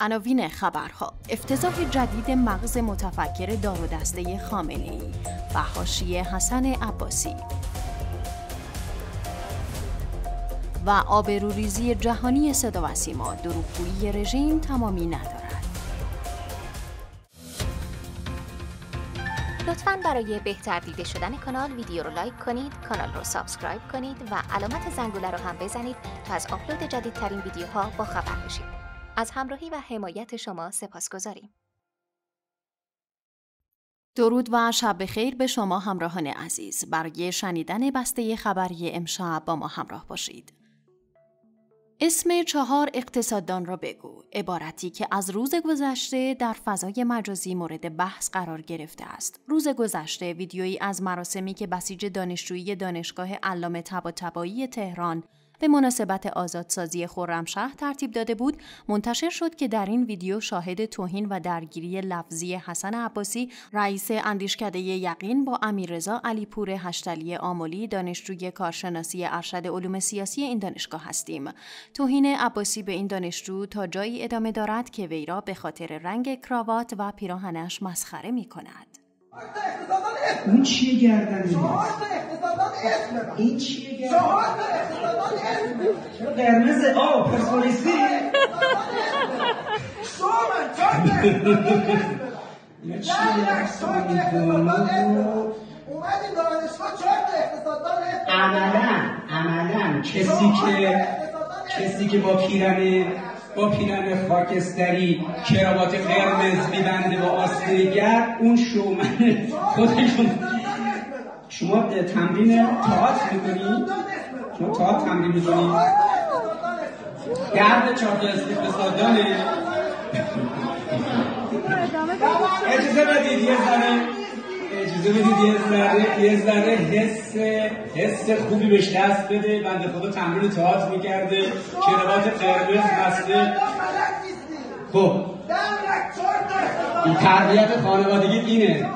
عناوین خبرها افتضاح جدید مغز متفکر دار دسته خامنه ای و حاشیه حسن عباسی و آبروریزی جهانی صدا و سیما دروغگویی رژیم تمامی ندارد لطفا برای بهتر دیده شدن کانال ویدیو رو لایک کنید کانال رو سابسکرایب کنید و علامت زنگوله رو هم بزنید تا از آپلود جدیدترین ویدیوها با خبر بشید از همراهی و حمایت شما سپاس گذاریم. درود و شب خیر به شما همراهان عزیز. برای شنیدن بسته خبری امشب با ما همراه باشید. اسم چهار اقتصاددان را بگو عبارتی که از روز گذشته در فضای مجازی مورد بحث قرار گرفته است روز گذشته ویدیویی از مراسمی که بسیج دانشجویی دانشگاه علامه طباطبایی تهران به مناسبت آزادسازی خرمشهر ترتیب داده بود منتشر شد که در این ویدیو شاهد توهین و درگیری لفظی حسن عباسی رئیس اندیشکده یقین با امیررضا علیپور هشتلی آملی دانشجوی کارشناسی ارشد علوم سیاسی این دانشگاه هستیم توهین عباسی به این دانشجو تا جایی ادامه دارد که وی را به خاطر رنگ کراوات و پیراهنش مسخره می کند. اون چیه گردن این چیه قرمز عملا عملا کسی که کسی که با پیرن با پیرن خاکستری کراوات قرمز و با گرد اون شومن خودشون شما تمرین تاعت میکنید شما تاعت تمرین میکنید درد چهار دست داره؟ اجازه بدید یه ذره اجازه بدید یه ذره یه ذره حس حس خوبی بهش دست بده بنده خدا تمرین تاعت میکرده کراوات قرمز بسته خب این تربیت خانوادگی اینه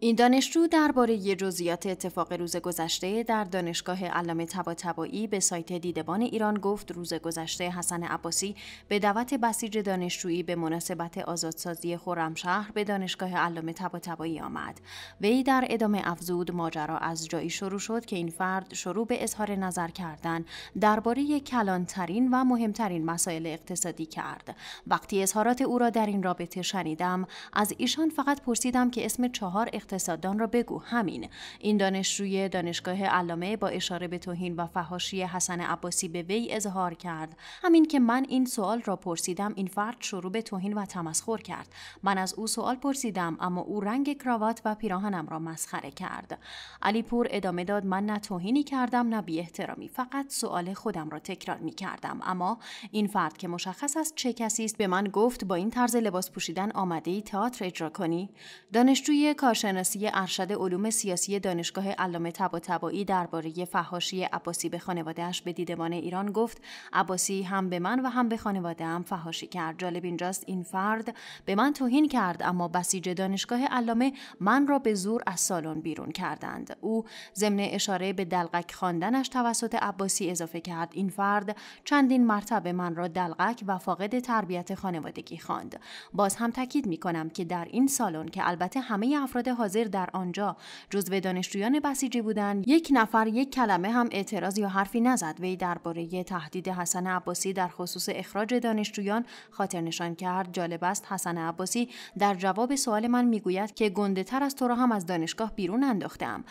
این دانشجو درباره جزئیات اتفاق روز گذشته در دانشگاه علامه طباطبایی به سایت دیدبان ایران گفت روز گذشته حسن عباسی به دعوت بسیج دانشجویی به مناسبت آزادسازی خرمشهر به دانشگاه علامه طباطبایی آمد وی در ادامه افزود ماجرا از جایی شروع شد که این فرد شروع به اظهار نظر کردن درباره کلانترین و مهمترین مسائل اقتصادی کرد وقتی اظهارات او را در این رابطه شنیدم از ایشان فقط پرسیدم که اسم چهار اقتصاددان را بگو همین این دانشجوی دانشگاه علامه با اشاره به توهین و فحاشی حسن عباسی به وی اظهار کرد همین که من این سوال را پرسیدم این فرد شروع به توهین و تمسخر کرد من از او سوال پرسیدم اما او رنگ کراوات و پیراهنم را مسخره کرد علی پور ادامه داد من نه توهینی کردم نه بی احترامی فقط سوال خودم را تکرار می کردم اما این فرد که مشخص است چه کسی است به من گفت با این طرز لباس پوشیدن آمده ای تئاتر اجرا کنی دانشجوی کارشناس شناسی ارشد علوم سیاسی دانشگاه علامه طباطبایی درباره فهاشی عباسی به خانوادهش به دیدبان ایران گفت عباسی هم به من و هم به خانواده خانوادهام فهاشی کرد جالب اینجاست این فرد به من توهین کرد اما بسیج دانشگاه علامه من را به زور از سالن بیرون کردند او ضمن اشاره به دلقک خواندنش توسط عباسی اضافه کرد این فرد چندین مرتبه من را دلقک و فاقد تربیت خانوادگی خواند باز هم تاکید می کنم که در این سالن که البته همه افراد در آنجا جزو دانشجویان بسیجی بودند یک نفر یک کلمه هم اعتراض یا حرفی نزد وی درباره تهدید حسن عباسی در خصوص اخراج دانشجویان خاطر نشان کرد جالب است حسن عباسی در جواب سوال من میگوید که گنده تر از تو را هم از دانشگاه بیرون انداختم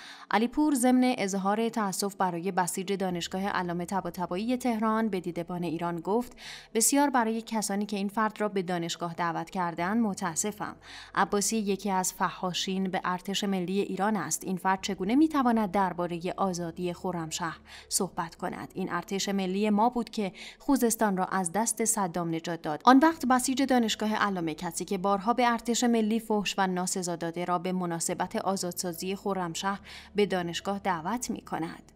پور ضمن اظهار تاسف برای بسیج دانشگاه علامه طباطبایی تهران به دیدبان ایران گفت بسیار برای کسانی که این فرد را به دانشگاه دعوت کردن متاسفم عباسی یکی از فحاشین به ارتش ملی ایران است این فرد چگونه میتواند درباره آزادی خرمشهر صحبت کند این ارتش ملی ما بود که خوزستان را از دست صدام نجات داد آن وقت بسیج دانشگاه علامه کسی که بارها به ارتش ملی فحش و ناسزا داده را به مناسبت آزادسازی خرمشهر به دانشگاه دعوت می کند.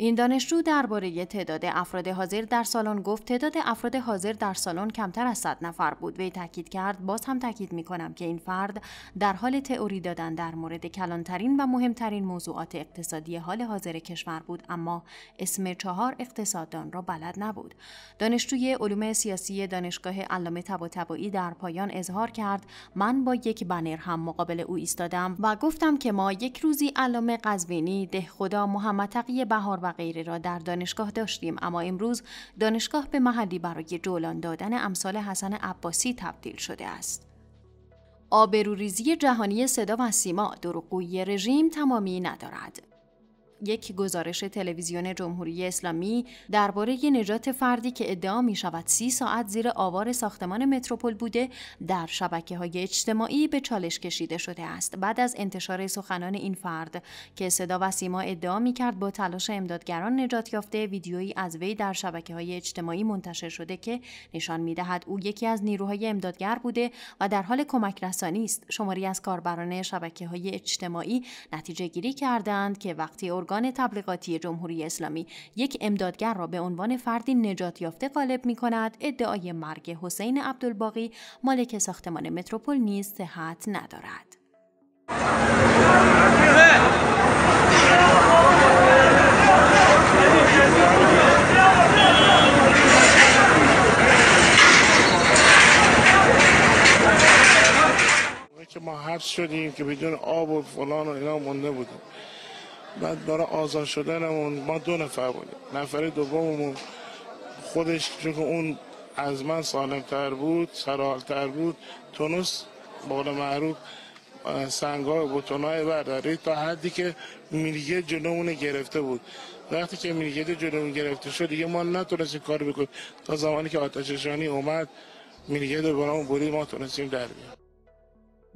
این دانشجو درباره تعداد افراد حاضر در سالن گفت تعداد افراد حاضر در سالن کمتر از 100 نفر بود وی تاکید کرد باز هم تاکید می کنم که این فرد در حال تئوری دادن در مورد کلانترین و مهمترین موضوعات اقتصادی حال حاضر کشور بود اما اسم چهار اقتصاددان را بلد نبود دانشجوی علوم سیاسی دانشگاه علامه طباطبایی در پایان اظهار کرد من با یک بنر هم مقابل او ایستادم و گفتم که ما یک روزی علامه قزوینی دهخدا محمد تقی بهار را در دانشگاه داشتیم اما امروز دانشگاه به محلی برای جولان دادن امثال حسن عباسی تبدیل شده است. آبروریزی جهانی صدا و سیما دروغگویی رژیم تمامی ندارد. یک گزارش تلویزیون جمهوری اسلامی درباره نجات فردی که ادعا می شود سی ساعت زیر آوار ساختمان متروپول بوده در شبکه های اجتماعی به چالش کشیده شده است بعد از انتشار سخنان این فرد که صدا و سیما ادعا می کرد با تلاش امدادگران نجات یافته ویدیویی از وی در شبکه های اجتماعی منتشر شده که نشان می دهد او یکی از نیروهای امدادگر بوده و در حال کمک رسانی است شماری از کاربران شبکه های اجتماعی نتیجه گیری کردند که وقتی ارگان تبلیغاتی جمهوری اسلامی یک امدادگر را به عنوان فردی نجات یافته قالب می کند ادعای مرگ حسین عبدالباقی مالک ساختمان متروپول نیز صحت ندارد که ما شدیم که بدون آب و فلان و اینا مونده بودیم بعد برای آزاد شدنمون ما دو نفر بودیم نفر دوممون خودش چون اون از من سالمتر بود سرحالتر بود تونس بقول معروف بوتون های برداری تا حدی که میلیگه جنومون گرفته بود وقتی که میلیگه جنومون گرفته شد دیگه ما نتونستیم کار بکنیم تا زمانی که آتششانی اومد میلیگه دوباره اون بوری ما تونستیم در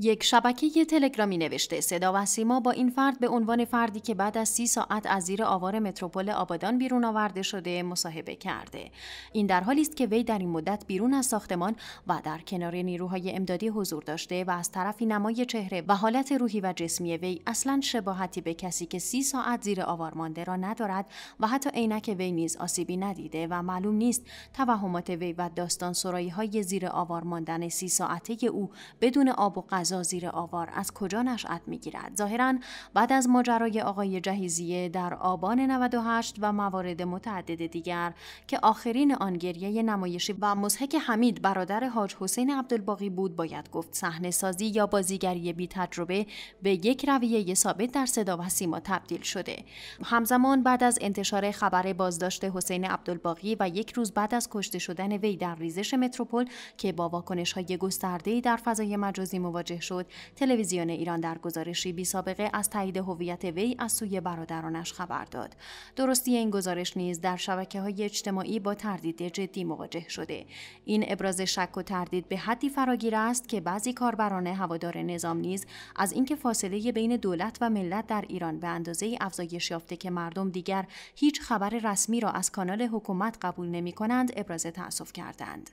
یک شبکه یه تلگرامی نوشته صدا و سیما با این فرد به عنوان فردی که بعد از سی ساعت از زیر آوار متروپول آبادان بیرون آورده شده مصاحبه کرده این در حالی است که وی در این مدت بیرون از ساختمان و در کنار نیروهای امدادی حضور داشته و از طرفی نمای چهره و حالت روحی و جسمی وی اصلا شباهتی به کسی که سی ساعت زیر آوار مانده را ندارد و حتی عینک وی نیز آسیبی ندیده و معلوم نیست توهمات وی و داستان سرایی های زیر آوار ماندن سی ساعته او بدون آب و از زیر آوار از کجا نشأت میگیرد ظاهرا بعد از ماجرای آقای جهیزیه در آبان 98 و موارد متعدد دیگر که آخرین آن گریه نمایشی و مزهک حمید برادر حاج حسین عبدالباقی بود باید گفت صحنه سازی یا بازیگری بی تجربه به یک رویه ثابت در صدا و سیما تبدیل شده همزمان بعد از انتشار خبر بازداشت حسین عبدالباقی و یک روز بعد از کشته شدن وی در ریزش متروپول که با واکنش های گسترده در فضای مجازی مواجه شد تلویزیون ایران در گزارشی بی سابقه از تایید هویت وی از سوی برادرانش خبر داد درستی این گزارش نیز در شبکه های اجتماعی با تردید جدی مواجه شده این ابراز شک و تردید به حدی فراگیر است که بعضی کاربران هوادار نظام نیز از اینکه فاصله بین دولت و ملت در ایران به اندازه ای افزایش یافته که مردم دیگر هیچ خبر رسمی را از کانال حکومت قبول نمی کنند ابراز تأسف کردند.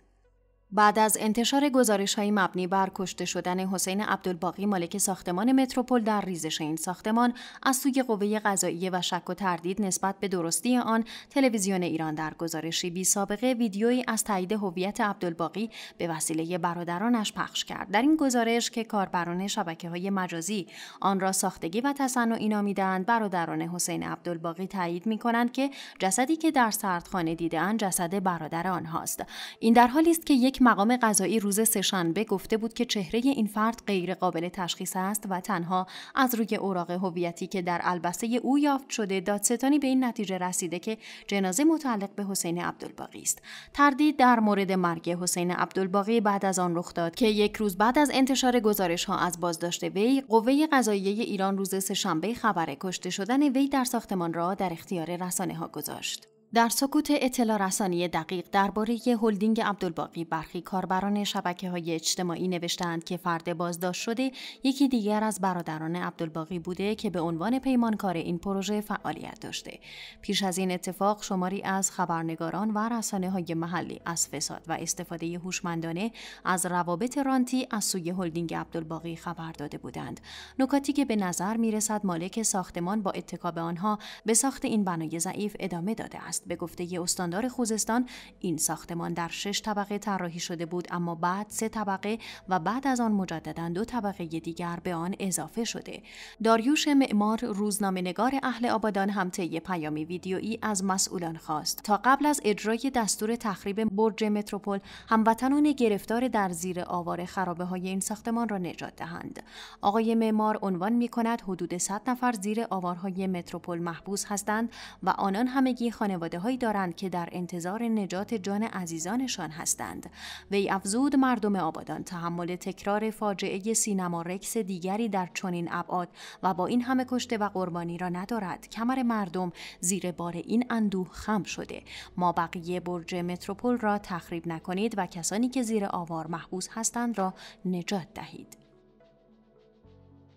بعد از انتشار گزارش های مبنی بر کشته شدن حسین عبدالباقی مالک ساختمان متروپول در ریزش این ساختمان از سوی قوه قضاییه و شک و تردید نسبت به درستی آن تلویزیون ایران در گزارشی بی سابقه ویدیویی از تایید هویت عبدالباقی به وسیله برادرانش پخش کرد در این گزارش که کاربران شبکه های مجازی آن را ساختگی و تصنعی نامیدند برادران حسین عبدالباقی تایید می کنند که جسدی که در سردخانه دیدهاند جسد برادر آنهاست این در حالی است که یک یک مقام قضایی روز سهشنبه گفته بود که چهره این فرد غیر قابل تشخیص است و تنها از روی اوراق هویتی که در البسه او یافت شده دادستانی به این نتیجه رسیده که جنازه متعلق به حسین عبدالباقی است تردید در مورد مرگ حسین عبدالباقی بعد از آن رخ داد که یک روز بعد از انتشار گزارش ها از بازداشت وی قوه قضاییه ایران روز سهشنبه خبر کشته شدن وی در ساختمان را در اختیار رسانه ها گذاشت در سکوت اطلاع رسانی دقیق درباره هلدینگ عبدالباقی برخی کاربران شبکه های اجتماعی نوشتند که فرد بازداشت شده یکی دیگر از برادران عبدالباقی بوده که به عنوان پیمانکار این پروژه فعالیت داشته. پیش از این اتفاق شماری از خبرنگاران و رسانه های محلی از فساد و استفاده هوشمندانه از روابط رانتی از سوی هلدینگ عبدالباقی خبر داده بودند. نکاتی که به نظر میرسد مالک ساختمان با اتکاب آنها به ساخت این بنای ضعیف ادامه داده است. به گفته استاندار خوزستان این ساختمان در شش طبقه طراحی شده بود اما بعد سه طبقه و بعد از آن مجددا دو طبقه دیگر به آن اضافه شده داریوش معمار روزنامه نگار اهل آبادان هم طی پیامی ویدیویی از مسئولان خواست تا قبل از اجرای دستور تخریب برج متروپول هموطنان گرفتار در زیر آوار خرابه های این ساختمان را نجات دهند آقای معمار عنوان می کند حدود 100 نفر زیر آوارهای متروپول محبوس هستند و آنان همگی خانواده خانواده هایی دارند که در انتظار نجات جان عزیزانشان هستند. وی افزود مردم آبادان تحمل تکرار فاجعه سینما رکس دیگری در چنین ابعاد و با این همه کشته و قربانی را ندارد. کمر مردم زیر بار این اندوه خم شده. ما بقیه برج متروپول را تخریب نکنید و کسانی که زیر آوار محبوس هستند را نجات دهید.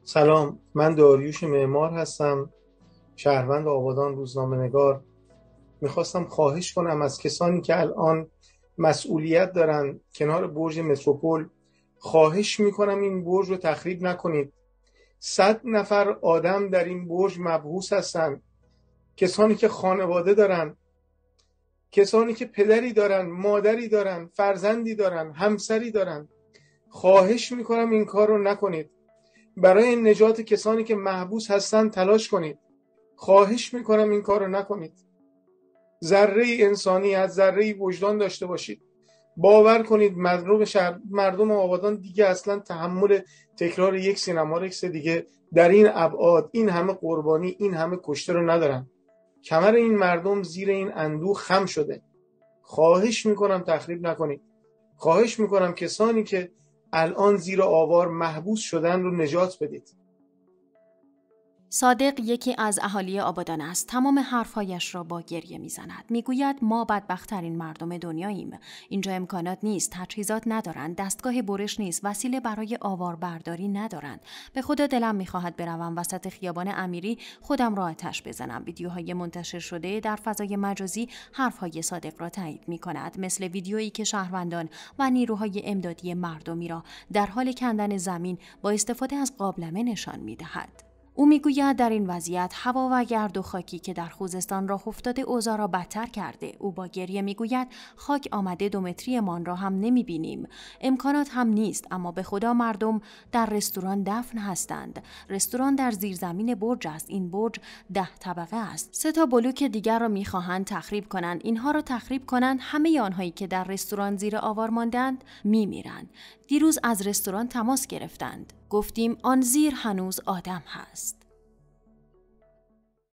سلام من داریوش معمار هستم شهروند آبادان روزنامه نگار میخواستم خواهش کنم از کسانی که الان مسئولیت دارن کنار برج متروپول خواهش میکنم این برج رو تخریب نکنید صد نفر آدم در این برج مبهوس هستن کسانی که خانواده دارن کسانی که پدری دارن مادری دارن فرزندی دارن همسری دارن خواهش میکنم این کار رو نکنید برای نجات کسانی که محبوس هستن تلاش کنید خواهش میکنم این کار رو نکنید ذره از ذره وجدان داشته باشید باور کنید مردم شهر مردم آبادان دیگه اصلا تحمل تکرار یک سینما رکس دیگه در این ابعاد این همه قربانی این همه کشته رو ندارن کمر این مردم زیر این اندو خم شده خواهش میکنم تخریب نکنید خواهش میکنم کسانی که الان زیر آوار محبوس شدن رو نجات بدید صادق یکی از اهالی آبادان است تمام حرفهایش را با گریه میزند میگوید ما بدبختترین مردم دنیاییم اینجا امکانات نیست تجهیزات ندارند دستگاه برش نیست وسیله برای آوار برداری ندارند به خدا دلم میخواهد بروم وسط خیابان امیری خودم را آتش بزنم ویدیوهای منتشر شده در فضای مجازی حرفهای صادق را تایید می مثل ویدیویی که شهروندان و نیروهای امدادی مردمی را در حال کندن زمین با استفاده از قابلمه نشان میدهد او میگوید در این وضعیت هوا و گرد و خاکی که در خوزستان راه افتاده اوضاع را بدتر کرده او با گریه میگوید خاک آمده دومتری من را هم نمیبینیم امکانات هم نیست اما به خدا مردم در رستوران دفن هستند رستوران در زیرزمین برج است این برج ده طبقه است سه تا بلوک دیگر را میخواهند تخریب کنند اینها را تخریب کنند همه آنهایی که در رستوران زیر آوار ماندند میمیرند دیروز از رستوران تماس گرفتند گفتیم آن زیر هنوز آدم هست